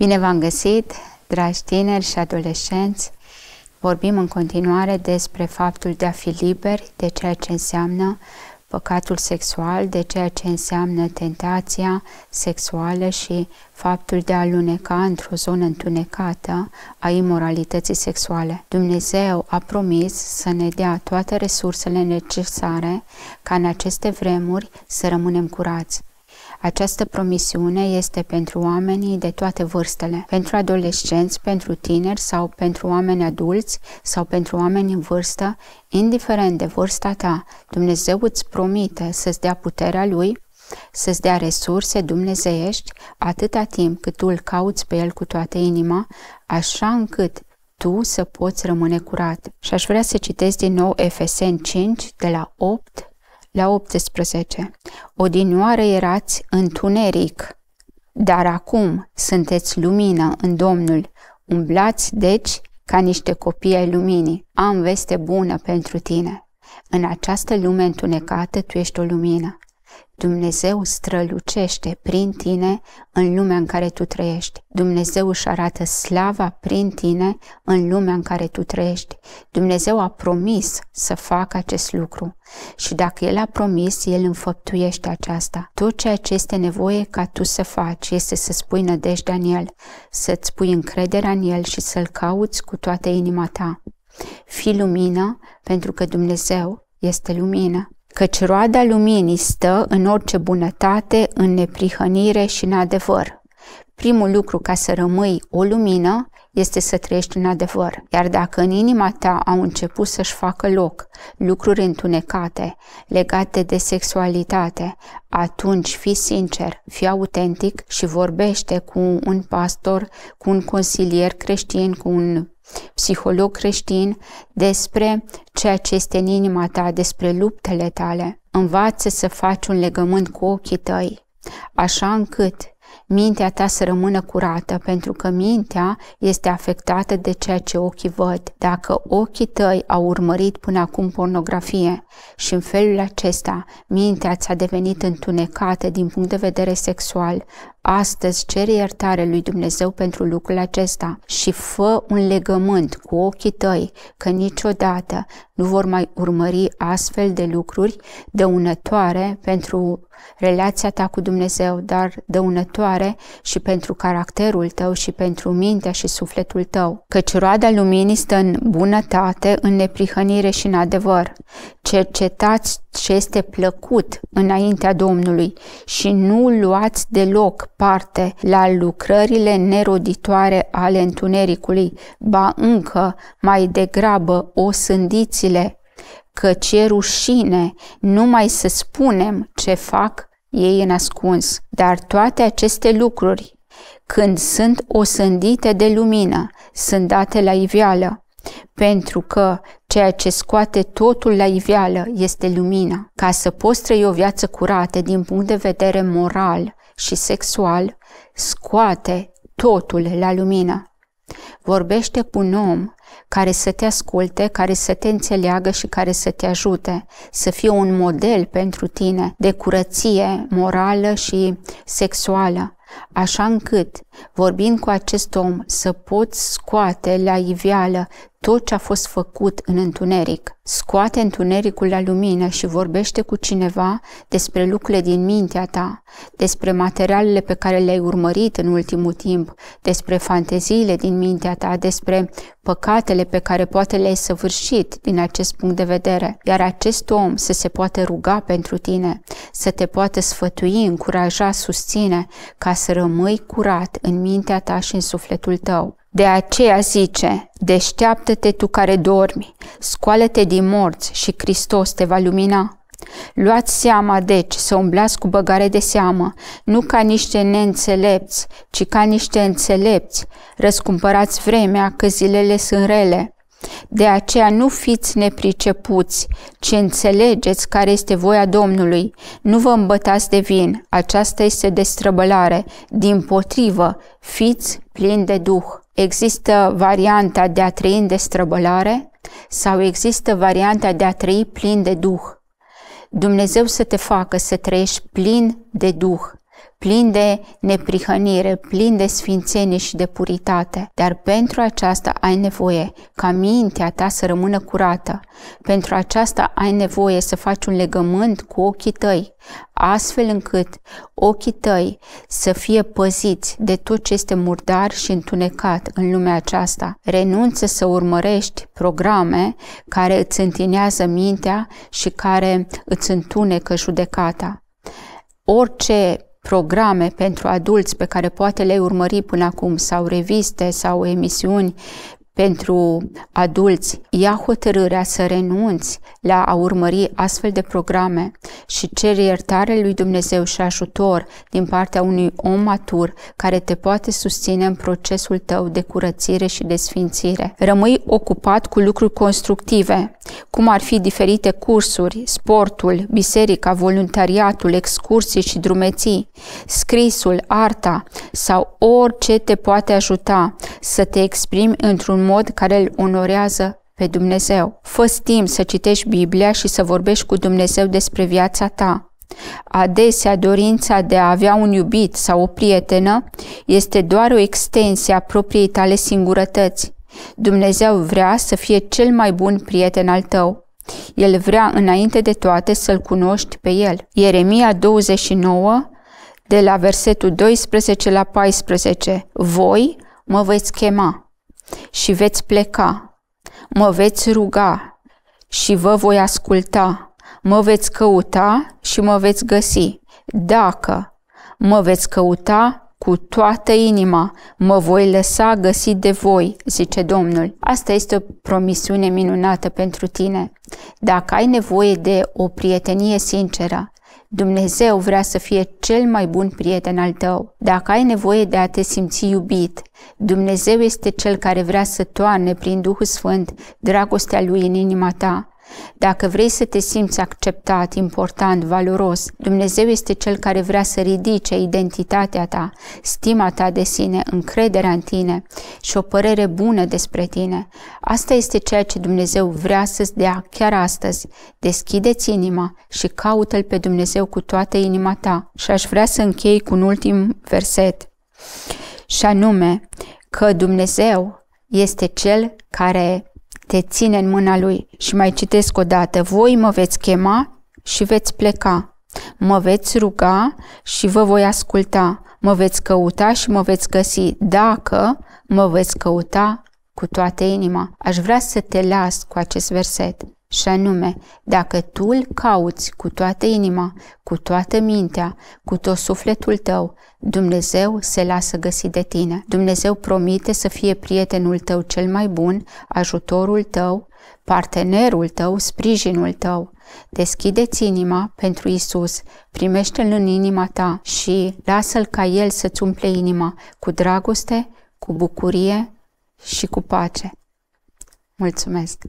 Bine v-am găsit, dragi tineri și adolescenți! Vorbim în continuare despre faptul de a fi liberi, de ceea ce înseamnă păcatul sexual, de ceea ce înseamnă tentația sexuală și faptul de a aluneca într-o zonă întunecată a imoralității sexuale. Dumnezeu a promis să ne dea toate resursele necesare ca în aceste vremuri să rămânem curați. Această promisiune este pentru oamenii de toate vârstele, pentru adolescenți, pentru tineri sau pentru oameni adulți sau pentru oameni în vârstă, indiferent de vârsta ta, Dumnezeu îți promite să-ți dea puterea Lui să-ți dea resurse dumnezeiești atâta timp cât tu îl cauți pe el cu toată inima, așa încât tu să poți rămâne curat. Și aș vrea să citesc din nou Efesen 5 de la 8 la 18. Odinioară erați întuneric, dar acum sunteți lumină în Domnul. Umblați, deci, ca niște copii ai luminii. Am veste bună pentru tine. În această lume întunecată, tu ești o lumină. Dumnezeu strălucește prin tine în lumea în care tu trăiești. Dumnezeu își arată slava prin tine în lumea în care tu trăiești. Dumnezeu a promis să facă acest lucru și dacă El a promis, El înfăptuiește aceasta. Tot ceea ce este nevoie ca tu să faci este să spui nădejdea în El, să-ți pui încrederea în El și să-L cauți cu toată inima ta. Fii lumină pentru că Dumnezeu este lumină căci roada luminii stă în orice bunătate, în neprihănire și în adevăr. Primul lucru ca să rămâi o lumină este să trăiești în adevăr. Iar dacă în inima ta au început să-și facă loc lucruri întunecate legate de sexualitate, atunci fii sincer, fii autentic și vorbește cu un pastor, cu un consilier creștin, cu un psiholog creștin despre ceea ce este în inima ta, despre luptele tale. Învață să faci un legământ cu ochii tăi, așa încât mintea ta să rămână curată, pentru că mintea este afectată de ceea ce ochii văd. Dacă ochii tăi au urmărit până acum pornografie și în felul acesta mintea ți-a devenit întunecată din punct de vedere sexual, Astăzi ceri iertare lui Dumnezeu pentru lucrul acesta și fă un legământ cu ochii tăi că niciodată nu vor mai urmări astfel de lucruri dăunătoare pentru relația ta cu Dumnezeu, dar dăunătoare și pentru caracterul tău și pentru mintea și sufletul tău. Căci roada luminii stă în bunătate, în neprihănire și în adevăr. Cercetați ce este plăcut înaintea Domnului și nu luați deloc parte la lucrările neroditoare ale întunericului, ba încă mai degrabă o sândițile, că ce rușine numai să spunem ce fac ei în ascuns. Dar toate aceste lucruri, când sunt osândite de lumină, sunt date la iveală pentru că ceea ce scoate totul la iveală este lumina. Ca să poți trăi o viață curată din punct de vedere moral și sexual, scoate totul la lumină. Vorbește cu un om care să te asculte, care să te înțeleagă și care să te ajute, să fie un model pentru tine de curăție morală și sexuală, așa încât vorbind cu acest om, să poți scoate la iveală tot ce a fost făcut în întuneric. Scoate întunericul la lumină și vorbește cu cineva despre lucrurile din mintea ta, despre materialele pe care le-ai urmărit în ultimul timp, despre fanteziile din mintea ta, despre păcatele pe care poate le-ai săvârșit din acest punct de vedere. Iar acest om să se poată ruga pentru tine, să te poată sfătui, încuraja, susține, ca să rămâi curat în în mintea ta și în sufletul tău. De aceea zice, deșteaptă-te tu care dormi, scoală-te din morți și Hristos te va lumina. Luați seama, deci, să umblați cu băgare de seamă, nu ca niște neînțelepți, ci ca niște înțelepți. Răscumpărați vremea că zilele sunt rele. De aceea nu fiți nepricepuți, ci înțelegeți care este voia Domnului. Nu vă îmbătați de vin, aceasta este destrăbălare. Din potrivă, fiți plini de Duh. Există varianta de a trăi în destrăbălare sau există varianta de a trăi plin de Duh. Dumnezeu să te facă să trăiești plin de Duh, plin de neprihănire, plin de sfințenie și de puritate. Dar pentru aceasta ai nevoie ca mintea ta să rămână curată. Pentru aceasta ai nevoie să faci un legământ cu ochii tăi, astfel încât ochii tăi să fie păziți de tot ce este murdar și întunecat în lumea aceasta. Renunță să urmărești programe care îți întinează mintea și care îți întunecă judecata. Orice programe pentru adulți pe care poate le urmări până acum sau reviste sau emisiuni pentru adulți, ia hotărârea să renunți la a urmări astfel de programe și ceri iertare lui Dumnezeu și ajutor din partea unui om matur care te poate susține în procesul tău de curățire și de sfințire. Rămâi ocupat cu lucruri constructive, cum ar fi diferite cursuri, sportul, biserica, voluntariatul, excursii și drumeții, scrisul, arta sau orice te poate ajuta să te exprimi într-un mod care îl onorează pe Dumnezeu. fă timp să citești Biblia și să vorbești cu Dumnezeu despre viața ta. Adesea, dorința de a avea un iubit sau o prietenă este doar o extensie a propriei tale singurătăți. Dumnezeu vrea să fie cel mai bun prieten al tău. El vrea înainte de toate să-L cunoști pe El. Ieremia 29, de la versetul 12 la 14. Voi mă veți chema și veți pleca, mă veți ruga și vă voi asculta, mă veți căuta și mă veți găsi, dacă mă veți căuta cu toată inima mă voi lăsa găsit de voi, zice Domnul. Asta este o promisiune minunată pentru tine. Dacă ai nevoie de o prietenie sinceră, Dumnezeu vrea să fie cel mai bun prieten al tău. Dacă ai nevoie de a te simți iubit, Dumnezeu este cel care vrea să toarne prin Duhul Sfânt dragostea lui în inima ta. Dacă vrei să te simți acceptat, important, valoros, Dumnezeu este Cel care vrea să ridice identitatea ta, stima ta de sine, încrederea în tine și o părere bună despre tine. Asta este ceea ce Dumnezeu vrea să-ți dea chiar astăzi. Deschideți inima și caută-L pe Dumnezeu cu toată inima ta. Și aș vrea să închei cu un ultim verset. Și anume, că Dumnezeu este Cel care te ține în mâna lui și mai citesc o dată, voi mă veți chema și veți pleca, mă veți ruga și vă voi asculta, mă veți căuta și mă veți găsi, dacă mă veți căuta cu toată inima. Aș vrea să te las cu acest verset și anume, dacă tu îl cauți cu toată inima, cu toată mintea, cu tot sufletul tău, Dumnezeu se lasă găsi de tine. Dumnezeu promite să fie prietenul tău cel mai bun, ajutorul tău, partenerul tău, sprijinul tău. Deschideți inima pentru Isus, primește-l în inima ta și lasă-l ca el să-ți umple inima cu dragoste, cu bucurie și cu pace. Mulțumesc!